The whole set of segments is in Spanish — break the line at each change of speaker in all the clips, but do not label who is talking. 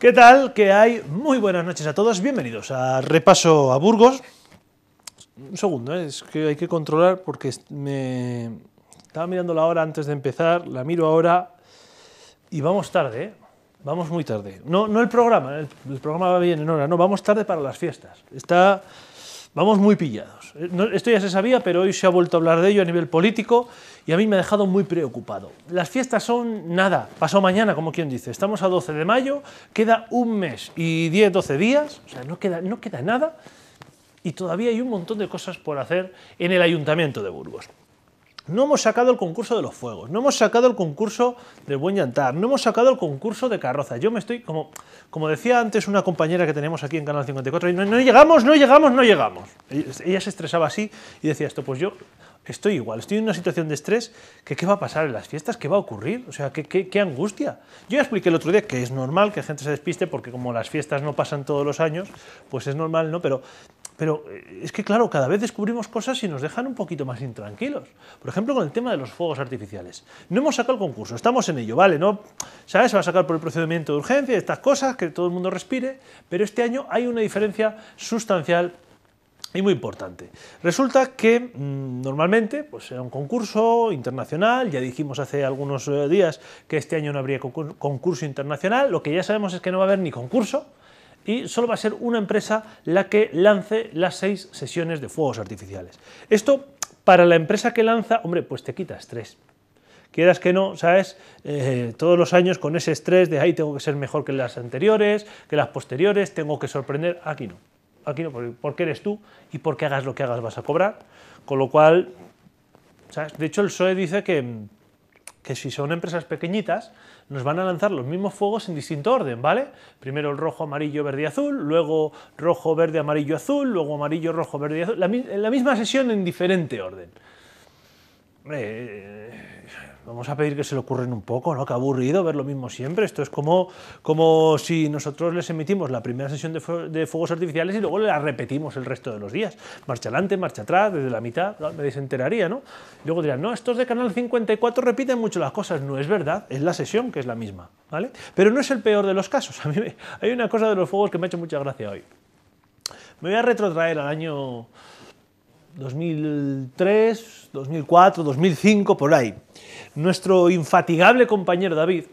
¿Qué tal? ¿Qué hay? Muy buenas noches a todos. Bienvenidos a Repaso a Burgos. Un segundo, ¿eh? es que hay que controlar porque me estaba mirando la hora antes de empezar, la miro ahora y vamos tarde, ¿eh? Vamos muy tarde. No, no el programa, el, ¿eh? el programa va bien en hora, no, vamos tarde para las fiestas. Está Vamos muy pillados. Eh, esto ya se sabía, pero hoy se ha vuelto a hablar de ello a nivel político y a mí me ha dejado muy preocupado. Las fiestas son nada, pasó mañana, como quien dice. Estamos a 12 de mayo, queda un mes y 10, 12 días, o sea, no queda, no queda nada y todavía hay un montón de cosas por hacer en el Ayuntamiento de Burgos. No hemos sacado el concurso de los fuegos, no hemos sacado el concurso del buen llantar, no hemos sacado el concurso de carroza. Yo me estoy, como, como decía antes una compañera que tenemos aquí en Canal 54, y no, llegamos, no llegamos, no llegamos. Ella se estresaba así y decía esto, pues yo estoy igual, estoy en una situación de estrés que qué va a pasar en las fiestas, qué va a ocurrir, o sea, qué, qué, angustia. Yo ya expliqué el otro día que es normal que la gente se despiste porque como las fiestas no pasan todos los años, pues es normal, ¿no? Pero pero eh, es que, claro, cada vez descubrimos cosas y nos dejan un poquito más intranquilos. Por ejemplo, con el tema de los fuegos artificiales. No hemos sacado el concurso, estamos en ello, ¿vale? No, ¿Sabes? Se va a sacar por el procedimiento de urgencia, estas cosas, que todo el mundo respire, pero este año hay una diferencia sustancial y muy importante. Resulta que mm, normalmente pues era un concurso internacional, ya dijimos hace algunos eh, días que este año no habría concurso internacional, lo que ya sabemos es que no va a haber ni concurso, y solo va a ser una empresa la que lance las seis sesiones de fuegos artificiales. Esto, para la empresa que lanza, hombre, pues te quita estrés. Quieras que no, ¿sabes? Eh, todos los años con ese estrés de ahí tengo que ser mejor que las anteriores, que las posteriores, tengo que sorprender. Aquí no. Aquí no, porque eres tú y porque hagas lo que hagas vas a cobrar. Con lo cual, ¿sabes? De hecho, el SOE dice que que si son empresas pequeñitas, nos van a lanzar los mismos fuegos en distinto orden, ¿vale? Primero el rojo, amarillo, verde, y azul, luego rojo, verde, amarillo, azul, luego amarillo, rojo, verde, y azul, la, la misma sesión en diferente orden. Eh, vamos a pedir que se le ocurren un poco, ¿no? Que aburrido ver lo mismo siempre. Esto es como, como si nosotros les emitimos la primera sesión de, fuegos artificiales y luego la repetimos el resto de los días. Marcha adelante, marcha atrás, desde la mitad, me desenteraría, ¿no? luego dirían, no, estos de Canal 54 repiten mucho las cosas. No es verdad, es la sesión que es la misma, ¿vale? Pero no es el peor de los casos. A mí hay una cosa de los fuegos que me ha hecho mucha gracia hoy. Me voy a retrotraer al año 2003, 2004, 2005, por ahí. Nuestro infatigable compañero David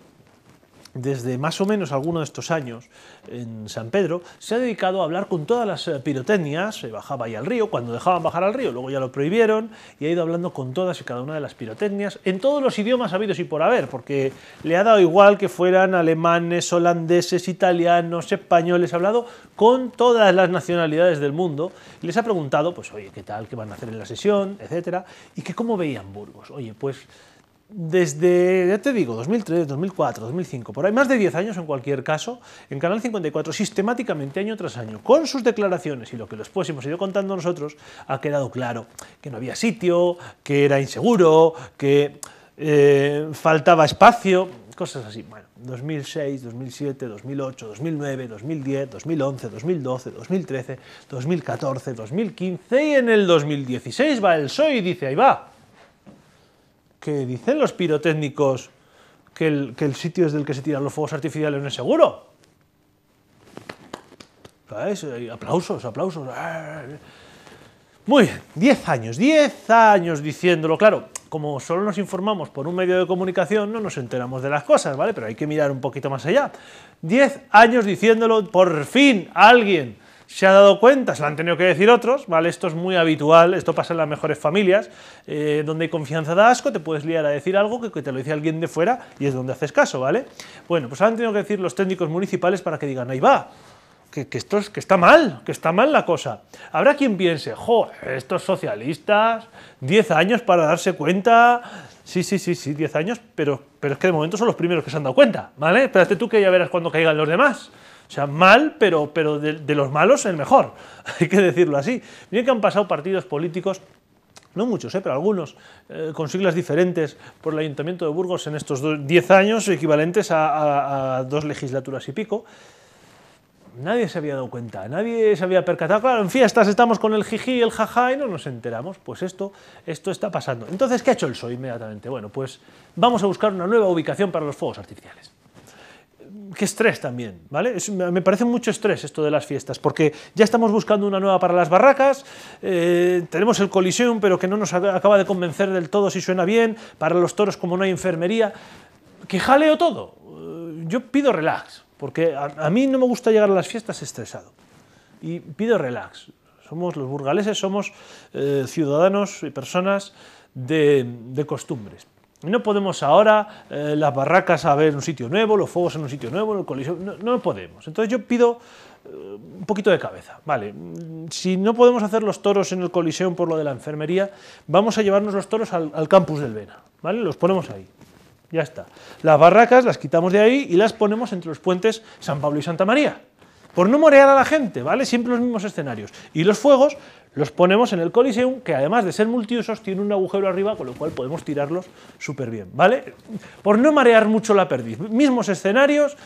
desde más o menos alguno de estos años en San Pedro, se ha dedicado a hablar con todas las eh, pirotecnias, se bajaba ahí al río, cuando dejaban bajar al río, luego ya lo prohibieron, y ha ido hablando con todas y cada una de las pirotecnias, en todos los idiomas habidos y por haber, porque le ha dado igual que fueran alemanes, holandeses, italianos, españoles, ha hablado con todas las nacionalidades del mundo, y les ha preguntado, pues oye, ¿qué tal? ¿Qué van a hacer en la sesión? Etcétera, y que cómo veían Burgos. Oye, pues desde, ya te digo, 2003, 2004, 2005, por ahí, más de 10 años en cualquier caso, en Canal 54, sistemáticamente año tras año, con sus declaraciones y lo que después hemos ido contando nosotros, ha quedado claro que no había sitio, que era inseguro, que faltaba espacio, cosas así. Bueno, 2006, 2007, 2008, 2009, 2010, 2011, 2012, 2013, 2014, 2015 y en el 2016 va el PSOE y dice, ahí va, que dicen los pirotécnicos que el, sitio es del que se tiran los fuegos artificiales no es seguro. Aplausos, aplausos. Muy bien, 10 años, 10 años diciéndolo. Claro, como solo nos informamos por un medio de comunicación, no nos enteramos de las cosas, ¿vale? Pero hay que mirar un poquito más allá. 10 años diciéndolo, por fin alguien se ha dado cuenta, se lo han tenido que decir otros, ¿vale? Esto es muy habitual, esto pasa en las mejores familias, eh, donde hay confianza de asco, te puedes liar a decir algo que, te lo dice alguien de fuera y es donde haces caso, ¿vale? Bueno, pues han tenido que decir los técnicos municipales para que digan, ahí va, que, esto es, que está mal, que está mal la cosa. Habrá quien piense, jo, estos socialistas, 10 años para darse cuenta. Sí, sí, sí, sí, 10 años, pero, pero es que de momento son los primeros que se han dado cuenta, ¿vale? Espérate tú que ya verás cuando caigan los demás. O sea, mal, pero, pero de, los malos el mejor, hay que decirlo así. Miren que han pasado partidos políticos no muchos, ¿eh? pero algunos, eh, con siglas diferentes por el Ayuntamiento de Burgos en estos 10 años, equivalentes a, dos legislaturas y pico. Nadie se había dado cuenta, nadie se había percatado. Claro, en fiestas estamos con el jiji, el jaja y no nos enteramos. Pues esto, esto está pasando. Entonces, ¿qué ha hecho el PSOE inmediatamente? Bueno, pues vamos a buscar una nueva ubicación para los fuegos artificiales qué estrés también, ¿vale? me parece mucho estrés esto de las fiestas, porque ya estamos buscando una nueva para las barracas, eh, tenemos el Coliseum, pero que no nos acaba de convencer del todo si suena bien, para los toros como no hay enfermería, que jaleo todo. Eh, yo pido relax, porque a, mí no me gusta llegar a las fiestas estresado, y pido relax. Somos los burgaleses, somos eh, ciudadanos y personas de costumbres. No podemos ahora eh, las barracas a ver en un sitio nuevo, los fuegos en un sitio nuevo, el coliseo, no, podemos. Entonces yo pido eh, un poquito de cabeza, vale, si no podemos hacer los toros en el coliseo por lo de la enfermería, vamos a llevarnos los toros al, campus del Vena, ¿vale? Los ponemos ahí, ya está. Las barracas las quitamos de ahí y las ponemos entre los puentes San Pablo y Santa María, por no morear a la gente, ¿vale? Siempre los mismos escenarios. Y los fuegos los ponemos en el Coliseum, que además de ser multiusos, tiene un agujero arriba, con lo cual podemos tirarlos súper bien, ¿vale? Por no marear mucho la perdiz. Mismos escenarios,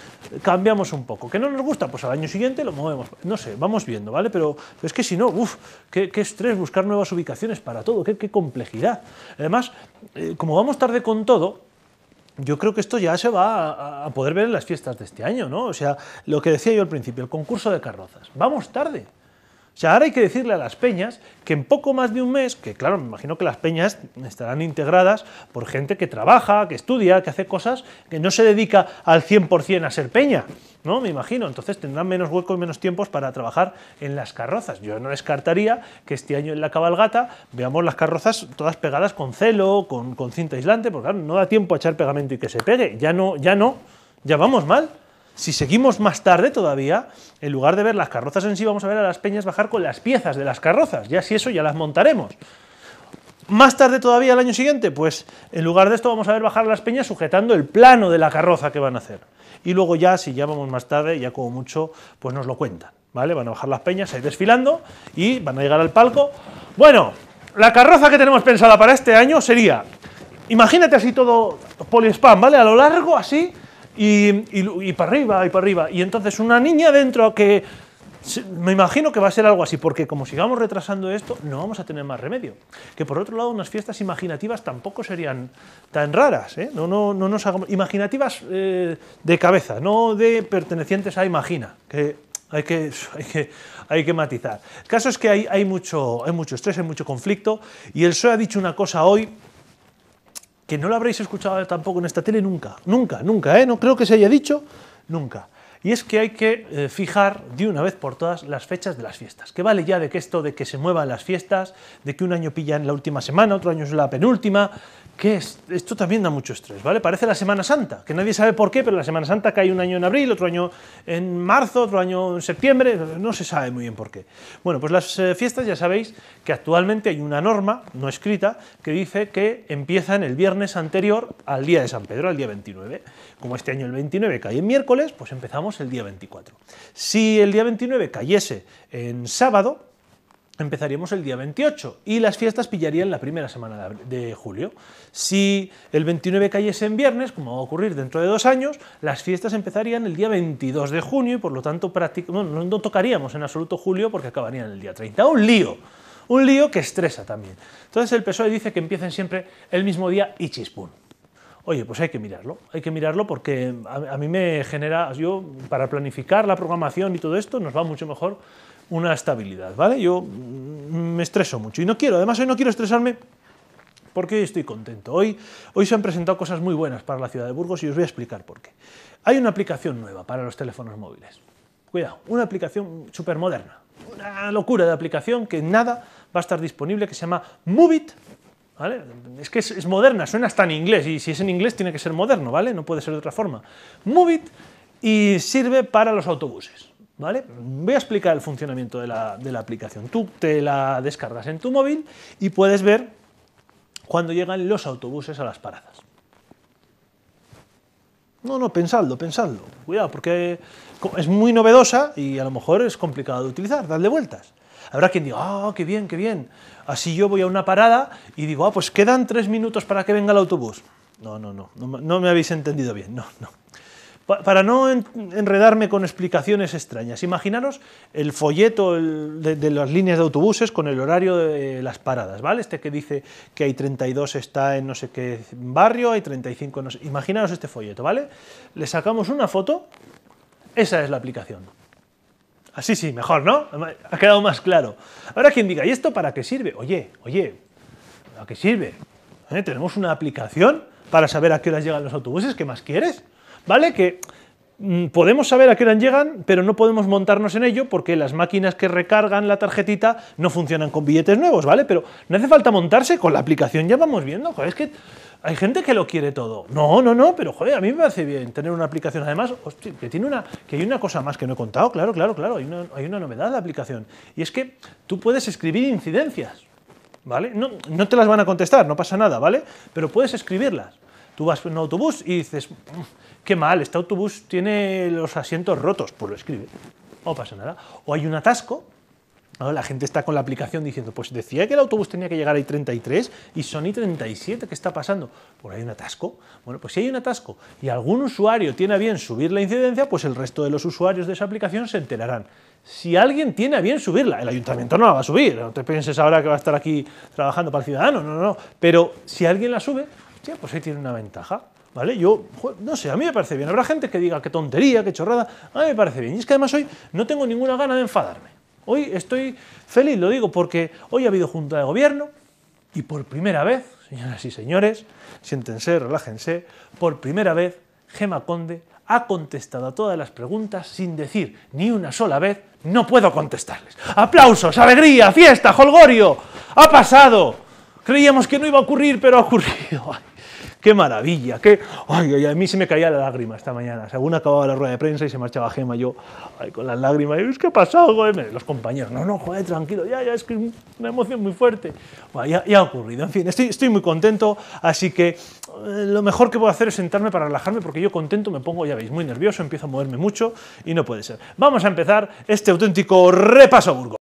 cambiamos un poco. ¿Que no nos gusta? Pues al año siguiente lo movemos. No sé, vamos viendo, ¿vale? Pero es que si no, uff, qué, estrés buscar nuevas ubicaciones para todo, qué, complejidad. Además, eh, como vamos tarde con todo, yo creo que esto ya se va a, poder ver en las fiestas de este año, ¿no? O sea, lo que decía yo al principio, el concurso de carrozas. Vamos tarde. O ahora hay que decirle a las peñas que en poco más de un mes, que claro, me imagino que las peñas estarán integradas por gente que trabaja, que estudia, que hace cosas, que no se dedica al 100% a ser peña, ¿no? Me imagino, entonces tendrán menos hueco y menos tiempos para trabajar en las carrozas. Yo no descartaría que este año en la cabalgata veamos las carrozas todas pegadas con celo, con, con cinta aislante, porque claro, no da tiempo a echar pegamento y que se pegue, ya no, ya no, ya vamos mal. Si seguimos más tarde todavía, en lugar de ver las carrozas en sí, vamos a ver a las peñas bajar con las piezas de las carrozas. Ya si eso ya las montaremos. Más tarde todavía, el año siguiente, pues en lugar de esto vamos a ver bajar las peñas sujetando el plano de la carroza que van a hacer. Y luego ya, si ya vamos más tarde, ya como mucho, pues nos lo cuentan. ¿Vale? Van a bajar las peñas, ahí desfilando y van a llegar al palco. Bueno, la carroza que tenemos pensada para este año sería, imagínate así todo poliespan, ¿vale? A lo largo así, y, para arriba, y para arriba. Y entonces una niña dentro que... Me imagino que va a ser algo así, porque como sigamos retrasando esto, no vamos a tener más remedio. Que por otro lado, unas fiestas imaginativas tampoco serían tan raras. ¿eh? No, no, no nos Imaginativas eh, de cabeza, no de pertenecientes a Imagina, que hay que, que, hay que matizar. El caso es que hay, mucho, hay mucho estrés, hay mucho conflicto, y el PSOE ha dicho una cosa hoy que no lo habréis escuchado tampoco en esta tele nunca, nunca, nunca, ¿eh? no creo que se haya dicho nunca y es que hay que eh, fijar de una vez por todas las fechas de las fiestas. qué vale ya de que esto de que se muevan las fiestas, de que un año pilla en la última semana, otro año es la penúltima, que esto también da mucho estrés, ¿vale? Parece la Semana Santa, que nadie sabe por qué, pero la Semana Santa cae un año en abril, otro año en marzo, otro año en septiembre, no se sabe muy bien por qué. Bueno, pues las eh, fiestas ya sabéis que actualmente hay una norma no escrita que dice que empiezan el viernes anterior al día de San Pedro, al día 29. Como este año el 29 cae en miércoles, pues empezamos el día 24. Si el día 29 cayese en sábado, empezaríamos el día 28 y las fiestas pillarían la primera semana de julio. Si el 29 cayese en viernes, como va a ocurrir dentro de dos años, las fiestas empezarían el día 22 de junio y por lo tanto no, no tocaríamos en absoluto julio porque acabarían el día 30. ¡Un lío! Un lío que estresa también. Entonces el PSOE dice que empiecen siempre el mismo día y chispún oye, pues hay que mirarlo, hay que mirarlo porque a, mí me genera, yo para planificar la programación y todo esto nos va mucho mejor una estabilidad, ¿vale? Yo mm, me estreso mucho y no quiero, además hoy no quiero estresarme porque hoy estoy contento. Hoy, hoy se han presentado cosas muy buenas para la ciudad de Burgos y os voy a explicar por qué. Hay una aplicación nueva para los teléfonos móviles. Cuidado, una aplicación súper moderna, una locura de aplicación que nada va a estar disponible, que se llama Movit es que es, moderna, suena hasta en inglés, y si es en inglés tiene que ser moderno, ¿vale? No puede ser de otra forma. Movit y sirve para los autobuses, ¿vale? Voy a explicar el funcionamiento de la, aplicación. Tú te la descargas en tu móvil y puedes ver cuando llegan los autobuses a las paradas. No, no, pensadlo, pensadlo. Cuidado, porque es muy novedosa y a lo mejor es complicado de utilizar. Dadle vueltas. Habrá quien diga, ah, qué bien, qué bien. Así yo voy a una parada y digo, ah, pues quedan tres minutos para que venga el autobús. No, no, no, no, me habéis entendido bien, no, no. para no enredarme con explicaciones extrañas, imaginaros el folleto de, las líneas de autobuses con el horario de las paradas, ¿vale? Este que dice que hay 32 está en no sé qué barrio, hay 35 no sé... Imaginaros este folleto, ¿vale? Le sacamos una foto, esa es la aplicación. Así ah, sí, mejor, ¿no? Ha quedado más claro. Ahora quien diga, ¿y esto para qué sirve? Oye, oye, ¿a qué sirve? ¿Eh? Tenemos una aplicación para saber a qué horas llegan los autobuses, ¿qué más quieres? ¿Vale? Que mm, podemos saber a qué horas llegan, pero no podemos montarnos en ello porque las máquinas que recargan la tarjetita no funcionan con billetes nuevos, ¿vale? Pero no hace falta montarse, con la aplicación ya vamos viendo, es que hay gente que lo quiere todo. No, no, no, pero joder, a mí me hace bien tener una aplicación además, que tiene una que hay una cosa más que no he contado, claro, claro, claro, hay una, hay una novedad de la aplicación y es que tú puedes escribir incidencias. ¿Vale? No, no te las van a contestar, no pasa nada, ¿vale? Pero puedes escribirlas. Tú vas en un autobús y dices, mm, qué mal, este autobús tiene los asientos rotos, pues lo escribe, no pasa nada. O hay un atasco, la gente está con la aplicación diciendo, pues decía que el autobús tenía que llegar ahí 33 y son i 37, ¿qué está pasando? Por pues hay un atasco. Bueno, pues si hay un atasco y algún usuario tiene a bien subir la incidencia, pues el resto de los usuarios de esa aplicación se enterarán. Si alguien tiene a bien subirla, el ayuntamiento no la va a subir, no te pienses ahora que va a estar aquí trabajando para el ciudadano, no, no, no. Pero si alguien la sube, pues ahí tiene una ventaja. ¿Vale? Yo, no sé, a mí me parece bien. Habrá gente que diga qué tontería, qué chorrada. A mí me parece bien. Y es que además hoy no tengo ninguna gana de enfadarme. Hoy estoy feliz, lo digo, porque hoy ha habido junta de gobierno y por primera vez, señoras y señores, siéntense, relájense, por primera vez Gema Conde ha contestado a todas las preguntas sin decir ni una sola vez no puedo contestarles. Aplausos, alegría, fiesta, holgorio. Ha pasado. Creíamos que no iba a ocurrir, pero ha ocurrido. ¡Qué maravilla! ¡Qué... Ay, a mí se me caía la lágrima esta mañana. Según acababa la rueda de prensa y se marchaba Gema, yo ay, con las lágrimas, es que ha pasado, Los compañeros, no, no, joder, tranquilo, ya, ya, es que una emoción muy fuerte. ya, ha ocurrido, en fin, estoy, muy contento, así que eh, lo mejor que puedo hacer es sentarme para relajarme, porque yo contento me pongo, ya veis, muy nervioso, empiezo a moverme mucho y no puede ser. Vamos a empezar este auténtico repaso burgo.